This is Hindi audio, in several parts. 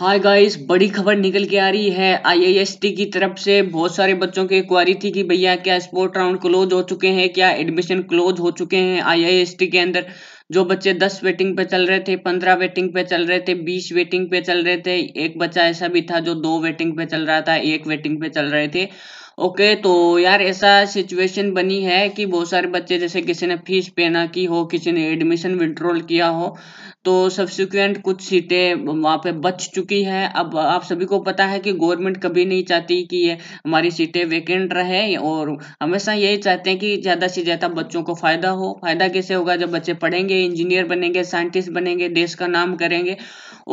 हाय गाइस बड़ी खबर निकल के आ रही है आईआईएसटी की तरफ से बहुत सारे बच्चों की इक्वायरी थी कि भैया क्या स्पोर्ट राउंड क्लोज हो चुके हैं क्या एडमिशन क्लोज हो चुके हैं आईआईएसटी के अंदर जो बच्चे दस वेटिंग पे चल रहे थे पंद्रह वेटिंग पे चल रहे थे बीस वेटिंग पे चल रहे थे एक बच्चा ऐसा भी था जो दो वेटिंग पे चल रहा था एक वेटिंग पे चल रहे थे ओके तो यार ऐसा सिचुएशन बनी है कि बहुत सारे बच्चे जैसे किसी ने फीस पे ना की हो किसी ने एडमिशन विड्रॉल किया हो तो सब्सिक्वेंट कुछ सीटें वहाँ पे बच चुकी हैं अब आप सभी को पता है कि गवर्नमेंट कभी नहीं चाहती कि ये हमारी सीटें वेकेंट रहे और हमेशा यही चाहते हैं कि ज़्यादा से ज़्यादा बच्चों को फ़ायदा हो फ़ायदा कैसे होगा जब बच्चे पढ़ेंगे इंजीनियर बनेंगे साइंटिस्ट बनेंगे देश का नाम करेंगे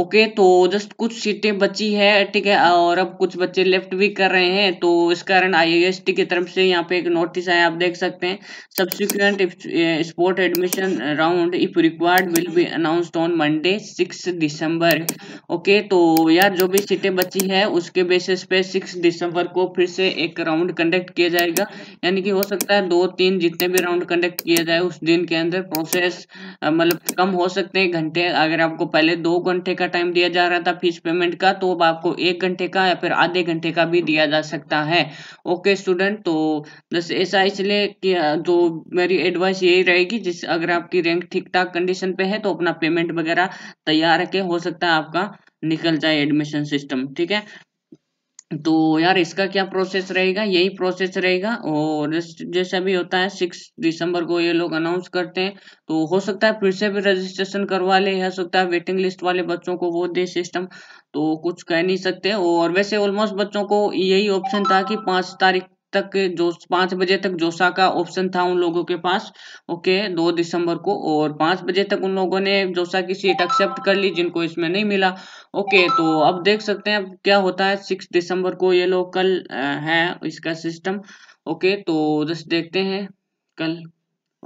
ओके तो जस्ट कुछ सीटें बची है ठीक है और अब कुछ बच्चे लेफ्ट भी कर रहे हैं तो इस कारण आईआईएसटी की तरफ से यहाँ पे एक नोटिस आया आप देख सकते हैं subsequent sport admission round if required will be announced on Monday six दिसंबर ओके तो यार जो भी सीटें बची है उसके बेसिस पे सिक्स दिसंबर को फिर से एक राउंड कंडक्ट किया जाएगा यानी कि हो सकता है दो तीन जितने भी राउंड कंडक्ट किया जाए उस दिन के अंदर प्रोसेस मतलब कम हो सकते हैं घंटे अगर आपको पहले दो घंटे का का टाइम दिया जा रहा था फीस पेमेंट का तो अब आपको एक घंटे का या फिर आधे घंटे का भी दिया जा सकता है ओके स्टूडेंट तो बस ऐसा इसलिए कि जो मेरी एडवाइस यही रहेगी जिस अगर आपकी रैंक ठीक ठाक कंडीशन पे है तो अपना पेमेंट वगैरह तैयार रखें हो सकता है आपका निकल जाए एडमिशन सिस्टम ठीक है तो यार इसका क्या प्रोसेस रहेगा यही प्रोसेस रहेगा और जैसा भी होता है सिक्स दिसंबर को ये लोग अनाउंस करते हैं तो हो सकता है फिर से भी रजिस्ट्रेशन करवा ले हो सकता है वेटिंग लिस्ट वाले बच्चों को वो दे सिस्टम तो कुछ कह नहीं सकते और वैसे ऑलमोस्ट बच्चों को यही ऑप्शन था कि पाँच तारीख तक जो पांच बजे तक जोशा का ऑप्शन था उन लोगों के पास ओके दो दिसंबर को और पांच बजे तक उन लोगों ने जोशा की सीट एक्सेप्ट कर ली जिनको इसमें नहीं मिला ओके तो अब देख सकते हैं अब क्या होता है सिक्स दिसंबर को ये लोग कल है इसका सिस्टम ओके तो जस्ट देखते हैं कल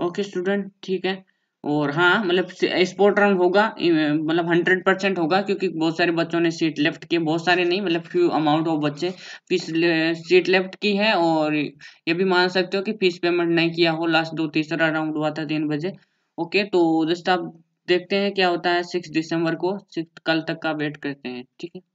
ओके स्टूडेंट ठीक है और हाँ मतलब स्पोर्ट रन होगा मतलब हंड्रेड परसेंट होगा क्योंकि बहुत सारे बच्चों ने सीट लेफ्ट की बहुत सारे नहीं मतलब फ्यू अमाउंट ऑफ बच्चे फीस सीट लेफ्ट की है और ये भी मान सकते हो कि फीस पेमेंट नहीं किया हो लास्ट दो तीसरा राउंड हुआ था तीन बजे ओके तो जस्ट आप देखते हैं क्या होता है सिक्स दिसंबर को सिक्स कल तक का वेट करते हैं ठीक है